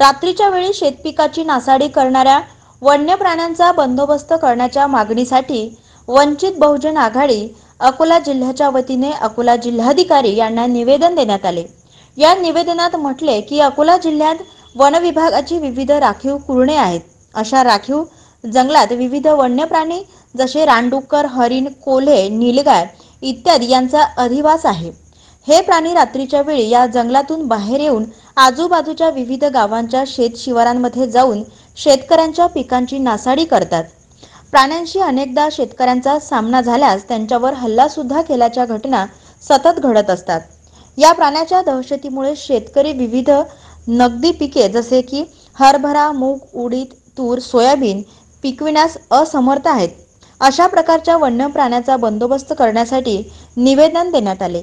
रात्रीच्या वेळी शेतपिकाची नासाडी करणाऱ्या वन्य प्राण्यांचा बंदोबस्त करण्याच्या मागणीसाठी वंचित बहुजन आघाडी अकोला जिल्ह्याच्या वतीने अकोला जिल्हाधिकारी यांना निवेदन देण्यात आले या निवेदनात म्हटले की अकोला जिल्ह्यात वनविभागाची विविध राखीव कुरणे आहेत अशा राखीव जंगलात विविध वन्य प्राणी जसे रानडुक्कर हरिण कोल्हे नीलगाय इत्यादी यांचा अधिवास आहे हे प्राणी रात्रीच्या वेळी या जंगलातून बाहेर येऊन आजूबाजूच्या विविध गावांच्या शेत शिवारांमध्ये जाऊन शेतकऱ्यांच्या पिकांची नासाडी करतात प्राण्यांशी अनेकदा शेतकऱ्यांचा सामना झाल्यास त्यांच्यावर हल्ला सुद्धा केल्याच्या घटना सतत घडत असतात या प्राण्याच्या दहशतीमुळे शेतकरी विविध नगदी पिके जसे की हरभरा मूग उडीद तूर सोयाबीन पिकविण्यास असमर्थ आहेत अशा प्रकारच्या वन्य प्राण्याचा बंदोबस्त करण्यासाठी निवेदन देण्यात आले